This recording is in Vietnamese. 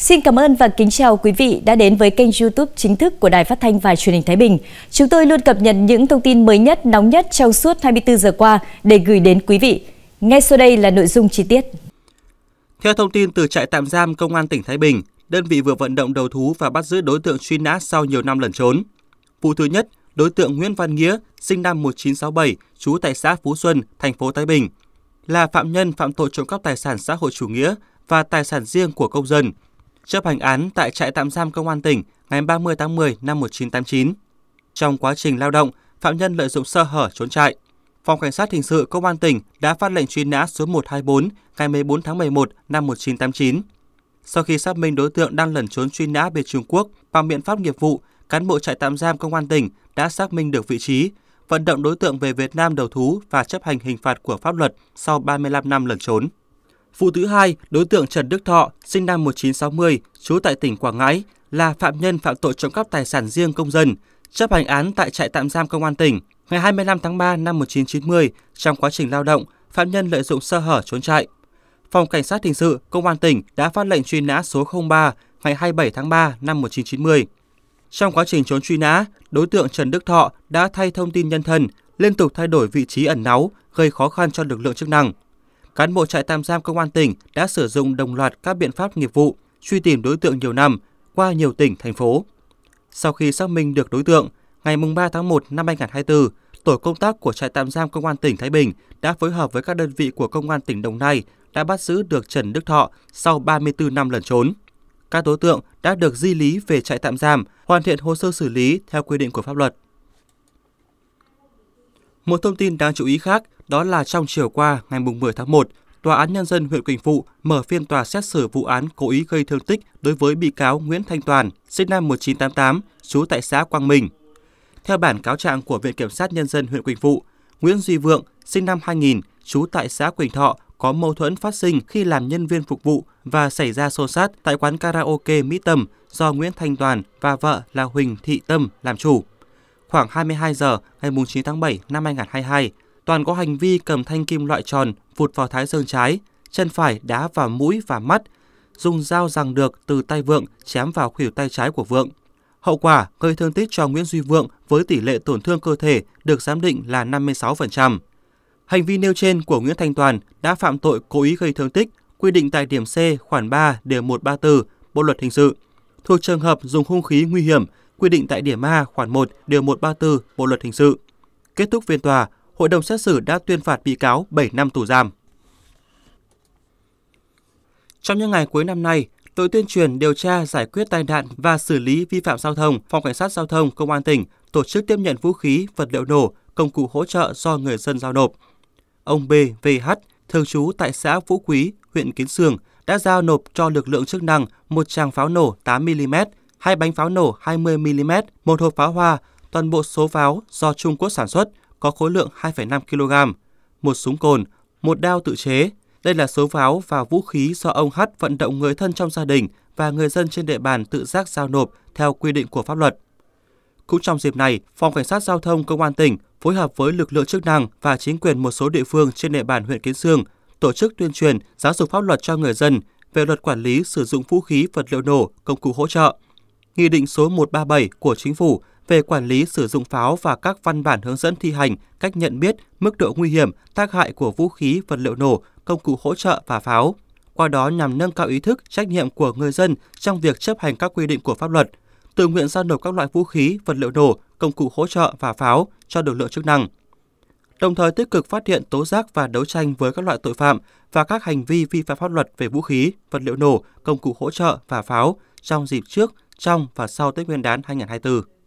Xin cảm ơn và kính chào quý vị đã đến với kênh YouTube chính thức của Đài Phát thanh và Truyền hình Thái Bình. Chúng tôi luôn cập nhật những thông tin mới nhất, nóng nhất trong suốt 24 giờ qua để gửi đến quý vị. Ngay sau đây là nội dung chi tiết. Theo thông tin từ trại tạm giam Công an tỉnh Thái Bình, đơn vị vừa vận động đầu thú và bắt giữ đối tượng truy nã sau nhiều năm lẩn trốn. Vụ thứ nhất, đối tượng Nguyễn Văn Nghĩa, sinh năm 1967, trú tại xã Phú Xuân, thành phố Thái Bình, là phạm nhân phạm tội trộm cắp tài sản xã hội chủ nghĩa và tài sản riêng của công dân – chấp hành án tại trại tạm giam công an tỉnh ngày 30 tháng 10 năm 1989. Trong quá trình lao động, phạm nhân lợi dụng sơ hở trốn trại. Phòng Cảnh sát Hình sự Công an tỉnh đã phát lệnh truy nã số 124 ngày 14 tháng 11 năm 1989. Sau khi xác minh đối tượng đang lẩn trốn truy nã về Trung Quốc bằng biện pháp nghiệp vụ, cán bộ trại tạm giam Công an tỉnh đã xác minh được vị trí, vận động đối tượng về Việt Nam đầu thú và chấp hành hình phạt của pháp luật sau 35 năm lẩn trốn. Vụ thứ hai, đối tượng Trần Đức Thọ, sinh năm 1960, trú tại tỉnh Quảng Ngãi, là phạm nhân phạm tội trộm cắp tài sản riêng công dân, chấp hành án tại trại tạm giam công an tỉnh. Ngày 25 tháng 3 năm 1990, trong quá trình lao động, phạm nhân lợi dụng sơ hở trốn chạy. Phòng Cảnh sát Hình sự Công an tỉnh đã phát lệnh truy nã số 03 ngày 27 tháng 3 năm 1990. Trong quá trình trốn truy nã, đối tượng Trần Đức Thọ đã thay thông tin nhân thân, liên tục thay đổi vị trí ẩn náu, gây khó khăn cho lực lượng chức năng cán bộ trại tạm giam công an tỉnh đã sử dụng đồng loạt các biện pháp nghiệp vụ truy tìm đối tượng nhiều năm qua nhiều tỉnh, thành phố. Sau khi xác minh được đối tượng, ngày 3 tháng 1 năm 2024, tổ công tác của trại tạm giam công an tỉnh Thái Bình đã phối hợp với các đơn vị của công an tỉnh Đồng Nai đã bắt giữ được Trần Đức Thọ sau 34 năm lẩn trốn. Các đối tượng đã được di lý về trại tạm giam, hoàn thiện hồ sơ xử lý theo quy định của pháp luật. Một thông tin đáng chú ý khác, đó là trong chiều qua ngày 10 tháng 1, Tòa án Nhân dân huyện Quỳnh Phụ mở phiên tòa xét xử vụ án cố ý gây thương tích đối với bị cáo Nguyễn Thanh Toàn, sinh năm 1988, trú tại xã Quang Minh. Theo bản cáo trạng của Viện Kiểm sát Nhân dân huyện Quỳnh Phụ, Nguyễn Duy Vượng, sinh năm 2000, trú tại xã Quỳnh Thọ, có mâu thuẫn phát sinh khi làm nhân viên phục vụ và xảy ra xô sát tại quán karaoke Mỹ Tâm do Nguyễn Thanh Toàn và vợ là Huỳnh Thị Tâm làm chủ. Khoảng 22 giờ ngày 9 tháng 7 năm 2022, Toàn có hành vi cầm thanh kim loại tròn vụt vào thái dương trái, chân phải đá vào mũi và mắt, dùng dao rằng được từ tay Vượng chém vào khuỷu tay trái của Vượng. Hậu quả gây thương tích cho Nguyễn Duy Vượng với tỷ lệ tổn thương cơ thể được giám định là 56%. Hành vi nêu trên của Nguyễn Thanh Toàn đã phạm tội cố ý gây thương tích, quy định tại điểm C khoản 3 điều 134 Bộ luật hình sự. Thuộc trường hợp dùng hung khí nguy hiểm, quy định tại điểm A khoản 1 điều 134 Bộ luật hình sự. Kết thúc phiên tòa, hội đồng xét xử đã tuyên phạt bị cáo 7 năm tù giam. Trong những ngày cuối năm nay, đội tuyên truyền điều tra giải quyết tai nạn và xử lý vi phạm giao thông, phòng cảnh sát giao thông công an tỉnh tổ chức tiếp nhận vũ khí, vật liệu nổ, công cụ hỗ trợ do người dân giao nộp. Ông B V H, thường trú tại xã Vũ Quý, huyện Kiến Sương, đã giao nộp cho lực lượng chức năng một tràng pháo nổ 8mm, hai bánh pháo nổ 20mm, một hộp pháo hoa, toàn bộ số pháo do Trung Quốc sản xuất có khối lượng 2,5 kg, một súng cồn, một đao tự chế. Đây là số pháo và vũ khí do ông Hắt vận động người thân trong gia đình và người dân trên địa bàn tự giác giao nộp theo quy định của pháp luật. Cũng trong dịp này, Phòng Cảnh sát Giao thông Công an tỉnh phối hợp với lực lượng chức năng và chính quyền một số địa phương trên địa bàn huyện Kiến Sương tổ chức tuyên truyền giáo dục pháp luật cho người dân về luật quản lý sử dụng vũ khí vật liệu nổ, công cụ hỗ trợ. Nghị định số 137 của Chính phủ về quản lý sử dụng pháo và các văn bản hướng dẫn thi hành, cách nhận biết, mức độ nguy hiểm, tác hại của vũ khí, vật liệu nổ, công cụ hỗ trợ và pháo. Qua đó nhằm nâng cao ý thức, trách nhiệm của người dân trong việc chấp hành các quy định của pháp luật, tự nguyện giao nộp các loại vũ khí, vật liệu nổ, công cụ hỗ trợ và pháo cho lực lượng chức năng. Đồng thời tích cực phát hiện, tố giác và đấu tranh với các loại tội phạm và các hành vi vi phạm pháp luật về vũ khí, vật liệu nổ, công cụ hỗ trợ và pháo trong dịp trước, trong và sau Tết Nguyên đán 2024.